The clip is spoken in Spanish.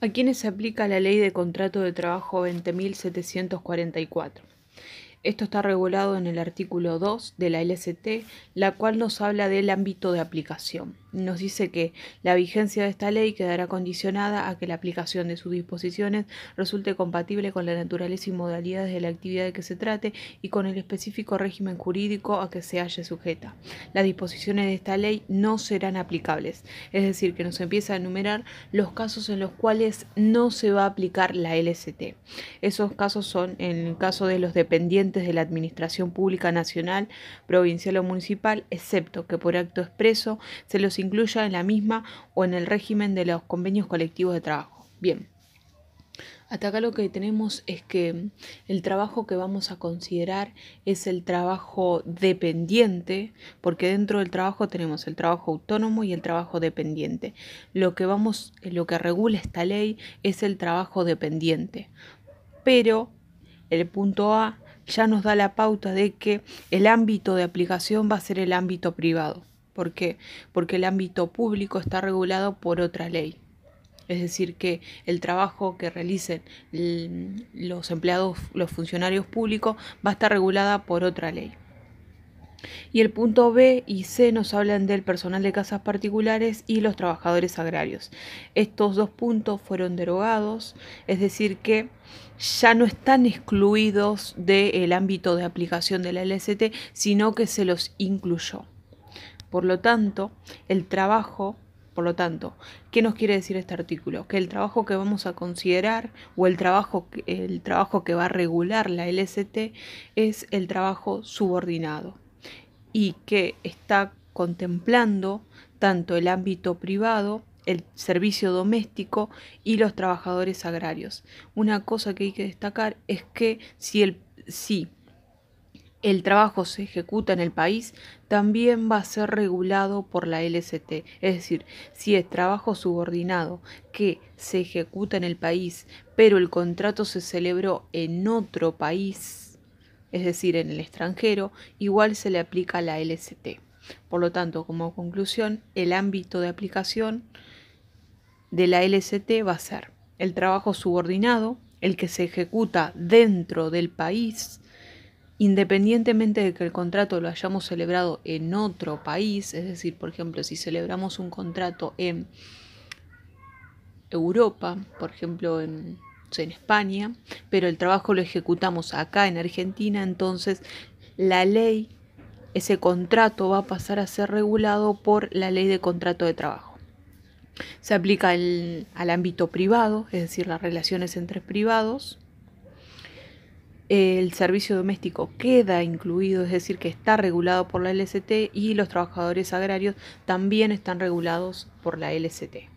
a quienes se aplica la Ley de Contrato de Trabajo 20.744. Esto está regulado en el artículo 2 de la LST, la cual nos habla del ámbito de aplicación nos dice que la vigencia de esta ley quedará condicionada a que la aplicación de sus disposiciones resulte compatible con la naturaleza y modalidades de la actividad de que se trate y con el específico régimen jurídico a que se halle sujeta. Las disposiciones de esta ley no serán aplicables, es decir, que nos empieza a enumerar los casos en los cuales no se va a aplicar la LST. Esos casos son en el caso de los dependientes de la Administración Pública Nacional, Provincial o Municipal, excepto que por acto expreso se los incluya en la misma o en el régimen de los convenios colectivos de trabajo. Bien. Hasta acá lo que tenemos es que el trabajo que vamos a considerar es el trabajo dependiente, porque dentro del trabajo tenemos el trabajo autónomo y el trabajo dependiente. Lo que vamos, lo que regula esta ley es el trabajo dependiente. Pero el punto A ya nos da la pauta de que el ámbito de aplicación va a ser el ámbito privado. ¿Por qué? Porque el ámbito público está regulado por otra ley. Es decir, que el trabajo que realicen los empleados, los funcionarios públicos, va a estar regulada por otra ley. Y el punto B y C nos hablan del personal de casas particulares y los trabajadores agrarios. Estos dos puntos fueron derogados, es decir, que ya no están excluidos del ámbito de aplicación de la LST, sino que se los incluyó. Por lo tanto, el trabajo, por lo tanto, ¿qué nos quiere decir este artículo? Que el trabajo que vamos a considerar o el trabajo, el trabajo que va a regular la LST es el trabajo subordinado y que está contemplando tanto el ámbito privado el servicio doméstico y los trabajadores agrarios. Una cosa que hay que destacar es que si, el, si el trabajo se ejecuta en el país también va a ser regulado por la LST. Es decir, si es trabajo subordinado que se ejecuta en el país, pero el contrato se celebró en otro país, es decir, en el extranjero, igual se le aplica la LST. Por lo tanto, como conclusión, el ámbito de aplicación de la LST va a ser el trabajo subordinado, el que se ejecuta dentro del país, independientemente de que el contrato lo hayamos celebrado en otro país, es decir, por ejemplo, si celebramos un contrato en Europa, por ejemplo, en, España, pero el trabajo lo ejecutamos acá en Argentina, entonces la ley, ese contrato va a pasar a ser regulado por la ley de contrato de trabajo. Se aplica al ámbito privado, es decir, las relaciones entre privados, el servicio doméstico queda incluido, es decir, que está regulado por la LST y los trabajadores agrarios también están regulados por la LST.